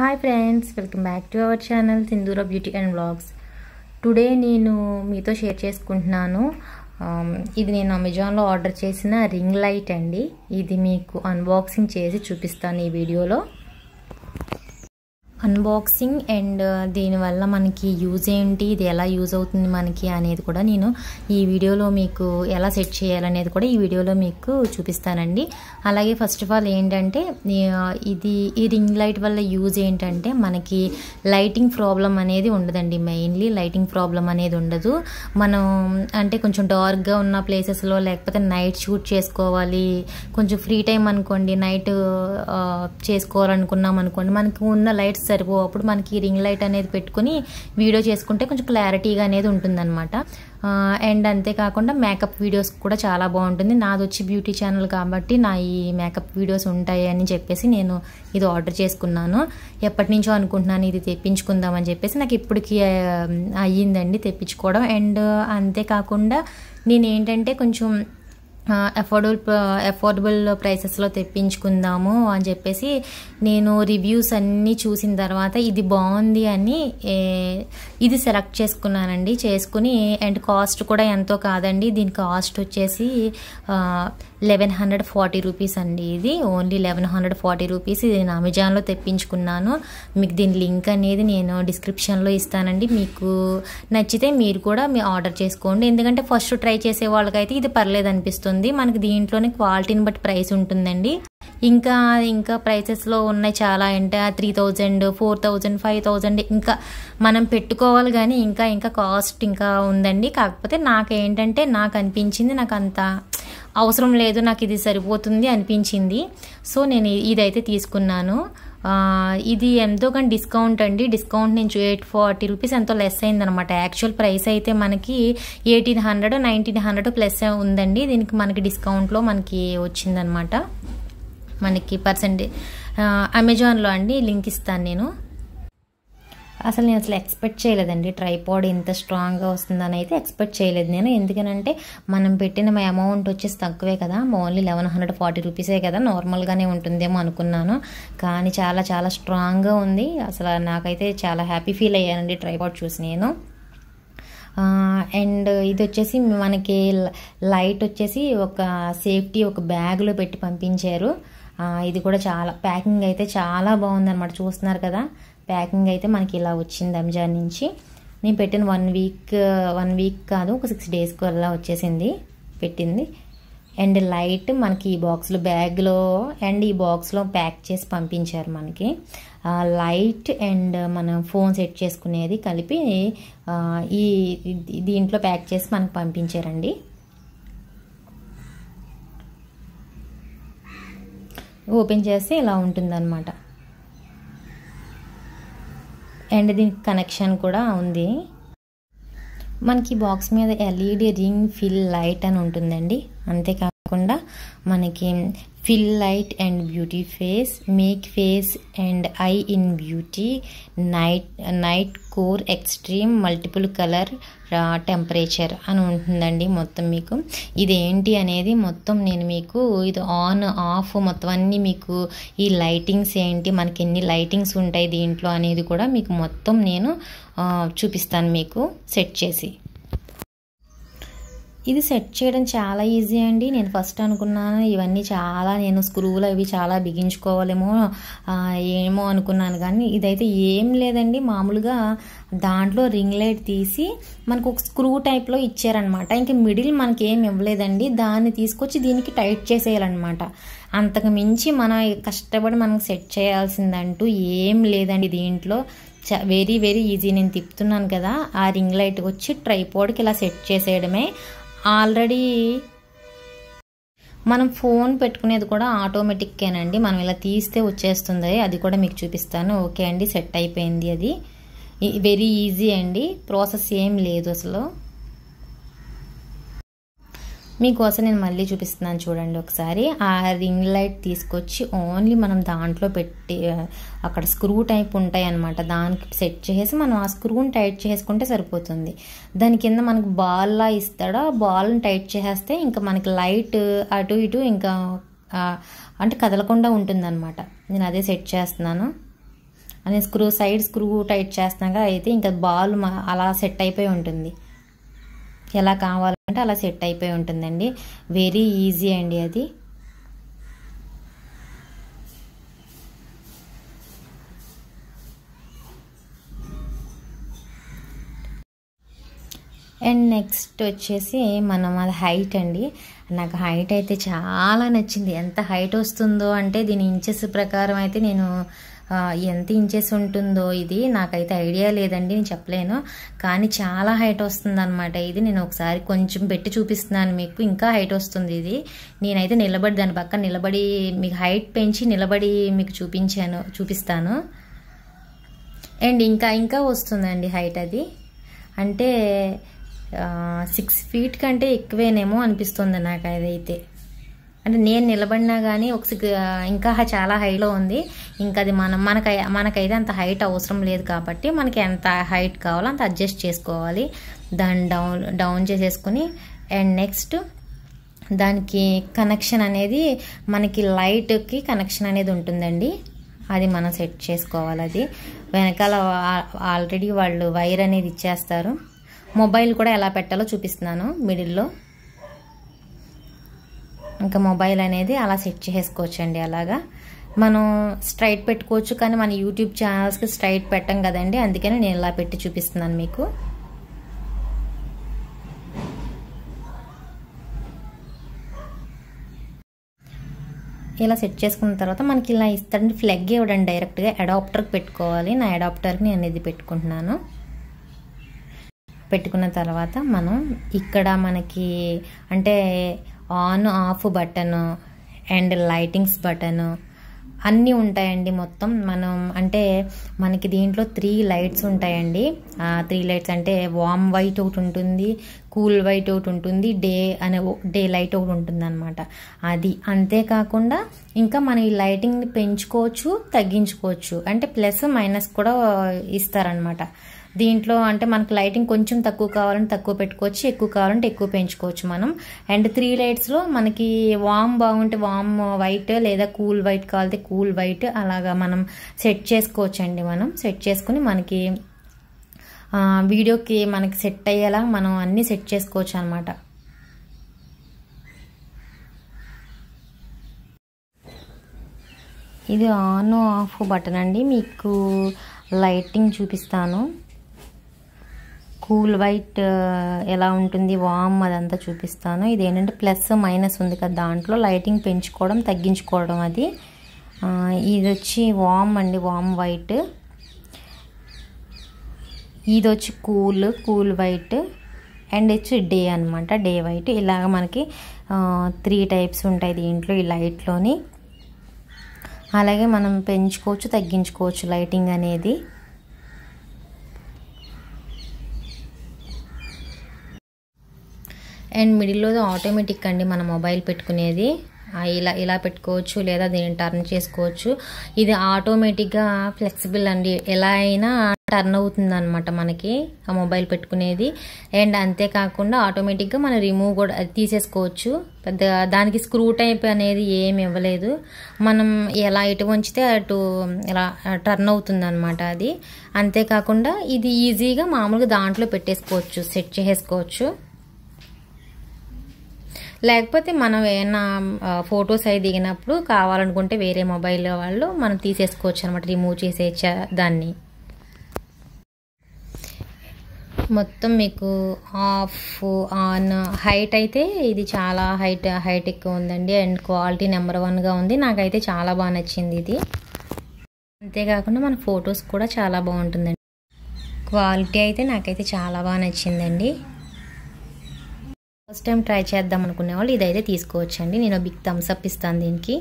hi friends welcome back to our channel Sindhura beauty and blogs today నేను మీతో share చేసుకుంటున్నాను um, ఇది నేను అమెజాన్లో ఆర్డర్ చేసిన రింగ్ లైట్ అండి ఇది మీకు అన్బాక్సింగ్ చేసి చూపిస్తాను ఈ వీడియోలో అన్బాక్సింగ్ అండ్ దీనివల్ల మనకి యూజ్ ఏంటి ఇది ఎలా యూజ్ అవుతుంది మనకి అనేది కూడా నేను ఈ వీడియోలో మీకు ఎలా సెట్ చేయాలనేది కూడా ఈ వీడియోలో మీకు చూపిస్తానండి అలాగే ఫస్ట్ ఆఫ్ ఆల్ ఏంటంటే ఇది ఈ రింగ్ లైట్ వల్ల యూజ్ ఏంటంటే మనకి లైటింగ్ ప్రాబ్లం అనేది ఉండదండి మెయిన్లీ లైటింగ్ ప్రాబ్లం అనేది ఉండదు మనం అంటే కొంచెం డార్క్గా ఉన్న ప్లేసెస్లో లేకపోతే నైట్ షూట్ చేసుకోవాలి కొంచెం ఫ్రీ టైం అనుకోండి నైట్ చేసుకోవాలనుకున్నాం అనుకోండి మనకు ఉన్న లైట్స్ సరిపోవు అప్పుడు మనకి రింగ్ లైట్ అనేది పెట్టుకుని వీడియో చేసుకుంటే కొంచెం క్లారిటీగా అనేది అనమాట అండ్ అంతేకాకుండా మేకప్ వీడియోస్ కూడా చాలా బాగుంటుంది నాది వచ్చి బ్యూటీ ఛానల్ కాబట్టి నా ఈ మేకప్ వీడియోస్ ఉంటాయి అని చెప్పేసి నేను ఇది ఆర్డర్ చేసుకున్నాను ఎప్పటి నుంచో అనుకుంటున్నాను ఇది తెప్పించుకుందామని చెప్పేసి నాకు ఇప్పటికీ అయ్యిందండి తెప్పించుకోవడం అండ్ అంతేకాకుండా నేను ఏంటంటే కొంచెం అఫోర్డబుల్ అఫోర్డబుల్ ప్రైసెస్లో తెప్పించుకుందాము అని చెప్పేసి నేను రివ్యూస్ అన్నీ చూసిన తర్వాత ఇది బాగుంది అని ఇది సెలెక్ట్ చేసుకున్నానండి చేసుకుని అండ్ కాస్ట్ కూడా ఎంతో కాదండి దీని కాస్ట్ వచ్చేసి లెవెన్ హండ్రెడ్ ఫార్టీ రూపీస్ అండి ఇది only eleven hundred forty rupees ఇది నేను అమెజాన్లో తెప్పించుకున్నాను మీకు దీని లింక్ అనేది నేను డిస్క్రిప్షన్లో ఇస్తానండి మీకు నచ్చితే మీరు కూడా మీ ఆర్డర్ చేసుకోండి ఎందుకంటే ఫస్ట్ ట్రై చేసే వాళ్ళకైతే ఇది పర్లేదు అనిపిస్తుంది మనకి దీంట్లోనే క్వాలిటీని బట్టి ప్రైస్ ఉంటుందండి ఇంకా ఇంకా ప్రైసెస్లో ఉన్నాయి చాలా అంటే three thousand four thousand five thousand ఇంకా మనం పెట్టుకోవాలి కానీ ఇంకా ఇంకా కాస్ట్ ఇంకా ఉందండి కాకపోతే నాకేంటంటే నాకు అనిపించింది నాకు అంత అవసరం లేదు నాకు ఇది సరిపోతుంది అనిపించింది సో నేను ఇదైతే తీసుకున్నాను ఇది ఎంతో కానీ డిస్కౌంట్ అండి డిస్కౌంట్ నుంచి ఎయిట్ ఫార్టీ రూపీస్ ఎంతో లెస్ అయింది అనమాట యాక్చువల్ ప్రైస్ అయితే మనకి eighteen hundred nineteen hundred plus ఉందండి దీనికి మనకి డిస్కౌంట్లో మనకి వచ్చిందనమాట మనకి పర్సెంటేజ్ అమెజాన్లో అండి లింక్ ఇస్తాను నేను అసలు నేను అసలు ఎక్స్పెక్ట్ చేయలేదండి ట్రైపాడ్ ఇంత స్ట్రాంగ్గా వస్తుందని అయితే ఎక్స్పెక్ట్ చేయలేదు నేను ఎందుకనంటే మనం పెట్టిన మా అమౌంట్ వచ్చేసి తక్కువే కదా ఓన్లీ లెవెన్ హండ్రెడ్ ఫార్టీ రూపీసే కదా నార్మల్గానే ఉంటుందేమో అనుకున్నాను కానీ చాలా చాలా స్ట్రాంగ్గా ఉంది అసలు నాకైతే చాలా హ్యాపీ ఫీల్ అయ్యానండి ట్రైపాడ్ చూసి నేను అండ్ ఇది వచ్చేసి మనకి లైట్ వచ్చేసి ఒక సేఫ్టీ ఒక బ్యాగ్లో పెట్టి పంపించారు ఇది కూడా చాలా ప్యాకింగ్ అయితే చాలా బాగుందన్నమాట చూస్తున్నారు కదా ప్యాకింగ్ అయితే మనకి ఇలా వచ్చింది అమెజాన్ నుంచి నేను పెట్టిన వన్ వీక్ వన్ వీక్ కాదు ఒక సిక్స్ డేస్కి అలా వచ్చేసింది పెట్టింది అండ్ లైట్ మనకి ఈ బాక్స్లో బ్యాగ్లో అండ్ ఈ బాక్స్లో ప్యాక్ చేసి పంపించారు మనకి లైట్ అండ్ మనం ఫోన్ సెట్ చేసుకునేది కలిపి ఈ దీంట్లో ప్యాక్ చేసి మనకు పంపించారండి ఓపెన్ చేస్తే ఇలా ఉంటుందన్నమాట అండ్ దీనికి కనెక్షన్ కూడా ఉంది మనకి బాక్స్ మీద ఎల్ఈడి రింగ్ ఫిల్ లైట్ అని ఉంటుందండి అంతేకాకుండా మనకి fill light and beauty face make face and eye in beauty night night core extreme multiple colour temperature అని ఉంటుందండి మొత్తం మీకు ఇది ఏంటి అనేది మొత్తం నేను మీకు ఇది ఆన్ ఆఫ్ మొత్తం అన్నీ మీకు ఈ లైటింగ్స్ ఏంటి మనకి ఎన్ని లైటింగ్స్ ఉంటాయి దీంట్లో అనేది కూడా మీకు మొత్తం నేను చూపిస్తాను మీకు సెట్ చేసి ఇది సెట్ చేయడం చాలా ఈజీ అండి నేను ఫస్ట్ అనుకున్నాను ఇవన్నీ చాలా నేను స్క్రూలు అవి చాలా బిగించుకోవాలేమో ఏమో అనుకున్నాను కానీ ఇదైతే ఏం లేదండి మామూలుగా దాంట్లో రింగ్ లైట్ తీసి మనకు ఒక స్క్రూ టైప్లో ఇచ్చారనమాట ఇంకా మిడిల్ మనకి ఏం ఇవ్వలేదండి దాన్ని తీసుకొచ్చి దీనికి టైట్ చేసేయాలన్నమాట అంతకు మించి మన కష్టపడి మనకు సెట్ చేయాల్సిందంటూ ఏం లేదండి దీంట్లో వెరీ వెరీ ఈజీ నేను తిప్పుతున్నాను కదా ఆ రింగ్ లైట్ వచ్చి ట్రైపోడ్కి ఇలా సెట్ చేసేయడమే ఆల్రెడీ మనం ఫోన్ పెట్టుకునేది కూడా ఆటోమేటిక్కేనండి మనం ఇలా తీస్తే వచ్చేస్తుంది అది కూడా మీకు చూపిస్తాను ఓకే అండి సెట్ అయిపోయింది అది వెరీ ఈజీ అండి ప్రాసెస్ ఏం లేదు అసలు మీకోసం నేను మళ్ళీ చూపిస్తున్నాను చూడండి ఒకసారి ఆ రింగ్ లైట్ తీసుకొచ్చి ఓన్లీ మనం దాంట్లో పెట్టి అక్కడ స్క్రూ టైప్ ఉంటాయి అనమాట దానికి సెట్ చేసి మనం ఆ స్క్రూని టైట్ చేసుకుంటే సరిపోతుంది దాని కింద మనకు బాల్లా ఇస్తాడో ఆ బాల్ని టైట్ చేసేస్తే ఇంకా మనకి లైట్ అటు ఇటు ఇంకా అంటే కదలకుండా ఉంటుందన్నమాట నేను అదే సెట్ చేస్తున్నాను అని స్క్రూ సైడ్ స్క్రూ టైట్ చేస్తున్నాక అయితే ఇంకా బాల్ అలా సెట్ అయిపోయి ఉంటుంది ఎలా కావాలి చేసుకుంటే అలా సెట్ అయిపోయి ఉంటుందండి వెరీ ఈజీ అండి అది అండ్ నెక్స్ట్ వచ్చేసి మనం అది హైట్ అండి నాకు హైట్ అయితే చాలా నచ్చింది ఎంత హైట్ వస్తుందో అంటే దీని ఇంచెస్ ప్రకారం అయితే నేను ఎంత ఇంచెస్ ఉంటుందో ఇది నాకైతే ఐడియా లేదండి నేను చెప్పలేను కానీ చాలా హైట్ వస్తుంది అనమాట ఇది నేను ఒకసారి కొంచెం పెట్టి చూపిస్తున్నాను మీకు ఇంకా హైట్ వస్తుంది ఇది నేనైతే నిలబడి దాని పక్కన నిలబడి మీకు హైట్ పెంచి నిలబడి మీకు చూపించాను చూపిస్తాను అండ్ ఇంకా ఇంకా వస్తుందండి హైట్ అది అంటే సిక్స్ ఫీట్ కంటే ఎక్కువేనేమో అనిపిస్తుంది నాకు అదైతే అంటే నేను నిలబడినా కానీ ఒక ఇంకా చాలా హైలో ఉంది ఇంకా అది మనం మనకై మనకైతే అంత హైట్ అవసరం లేదు కాబట్టి మనకి ఎంత హైట్ కావాలో అంత అడ్జస్ట్ చేసుకోవాలి దాన్ని డౌన్ డౌన్ చేసేసుకుని అండ్ నెక్స్ట్ దానికి కనెక్షన్ అనేది మనకి లైట్కి కనెక్షన్ అనేది ఉంటుందండి అది మనం సెట్ చేసుకోవాలి అది వెనకాల ఆల్రెడీ వాళ్ళు వైర్ అనేది ఇచ్చేస్తారు మొబైల్ కూడా ఎలా పెట్టాలో చూపిస్తున్నాను మిడిల్లో ఇంకా మొబైల్ అనేది అలా సెట్ చేసుకోవచ్చు అండి అలాగా మనం స్ట్రైట్ పెట్టుకోవచ్చు కానీ మన యూట్యూబ్ ఛానల్స్కి స్ట్రైట్ పెట్టం కదండి అందుకని నేను ఇలా పెట్టి చూపిస్తున్నాను మీకు ఇలా సెట్ చేసుకున్న తర్వాత మనకి ఇలా ఇస్తాడండి ఫ్లెగ్ ఇవ్వడండి డైరెక్ట్గా అడాప్టర్కి పెట్టుకోవాలి నా అడాప్టర్కి నేను ఇది పెట్టుకుంటున్నాను పెట్టుకున్న తర్వాత మనం ఇక్కడ మనకి అంటే on off button and lightings button అన్నీ ఉంటాయండి మొత్తం మనం అంటే మనకి దీంట్లో త్రీ లైట్స్ ఉంటాయండి త్రీ లైట్స్ అంటే వామ్ వైట్ ఒకటి ఉంటుంది కూల్ వైట్ ఒకటి ఉంటుంది డే అనే డే లైట్ ఒకటి ఉంటుంది అనమాట అది అంతేకాకుండా ఇంకా మనం ఈ లైటింగ్ని పెంచుకోవచ్చు తగ్గించుకోవచ్చు అంటే ప్లస్ మైనస్ కూడా ఇస్తారనమాట దీంట్లో అంటే మనకు లైటింగ్ కొంచెం తక్కువ కావాలంటే తక్కువ పెట్టుకోవచ్చు ఎక్కువ కావాలంటే ఎక్కువ పెంచుకోవచ్చు మనం అండ్ త్రీ లైట్స్లో మనకి వామ్ బాగుంటే వామ్ వైట్ లేదా కూల్ వైట్ కావాలంటే కూల్ వైట్ అలాగా మనం సెట్ చేసుకోవచ్చండి మనం సెట్ చేసుకుని మనకి వీడియోకి మనకి సెట్ అయ్యేలా మనం అన్నీ సెట్ చేసుకోవచ్చు అనమాట ఇది ఆన్ ఆఫ్ బటన్ అండి మీకు లైటింగ్ చూపిస్తాను కూల్ వైట్ ఎలా ఉంటుంది వామ్ అదంతా చూపిస్తాను ఇది ఏంటంటే ప్లస్ మైనస్ ఉంది కదా దాంట్లో లైటింగ్ పెంచుకోవడం తగ్గించుకోవడం అది ఇది వచ్చి వామ్ అండి వామ్ వైట్ ఇది వచ్చి కూల్ కూల్ వైట్ అండ్ ఇచ్చి డే అనమాట డే వైట్ ఇలాగ మనకి త్రీ టైప్స్ ఉంటాయి దీంట్లో ఈ లైట్లోని అలాగే మనం పెంచుకోవచ్చు తగ్గించుకోవచ్చు లైటింగ్ అనేది అండ్ మిడిల్లో ఆటోమేటిక్ అండి మన మొబైల్ పెట్టుకునేది ఇలా ఇలా పెట్టుకోవచ్చు లేదా దీన్ని టర్న్ చేసుకోవచ్చు ఇది ఆటోమేటిక్గా ఫ్లెక్సిబుల్ అండి ఎలా అయినా టర్న్ అవుతుంది అనమాట మనకి ఆ మొబైల్ పెట్టుకునేది అండ్ అంతేకాకుండా ఆటోమేటిక్గా మనం రిమూవ్ కూడా తీసేసుకోవచ్చు పెద్ద దానికి స్క్రూ టైప్ అనేది ఏమి ఇవ్వలేదు మనం ఎలా ఇటు ఉంచితే అటు ఇలా టర్న్ అవుతుంది అనమాట అది అంతేకాకుండా ఇది ఈజీగా మామూలుగా దాంట్లో పెట్టేసుకోవచ్చు సెట్ చేసేసుకోవచ్చు లేకపోతే మనం ఏమైనా ఫొటోస్ అవి దిగినప్పుడు కావాలనుకుంటే వేరే మొబైల్ వాళ్ళు మనం తీసేసుకోవచ్చు అనమాట రిమూవ్ చేసే దాన్ని మొత్తం మీకు ఆఫ్ ఆన్ హైట్ అయితే ఇది చాలా హైట్ హైట్ ఎక్కువ ఉందండి అండ్ క్వాలిటీ నెంబర్ వన్గా ఉంది నాకైతే చాలా బాగా నచ్చింది ఇది అంతేకాకుండా మన ఫొటోస్ కూడా చాలా బాగుంటుందండి క్వాలిటీ అయితే నాకైతే చాలా బాగా నచ్చిందండి ఫస్ట్ టైం ట్రై చేద్దాం అనుకునే వాళ్ళు ఇదైతే తీసుకోవచ్చండి నేను బిగ్ థమ్స్అప్ ఇస్తాను దీనికి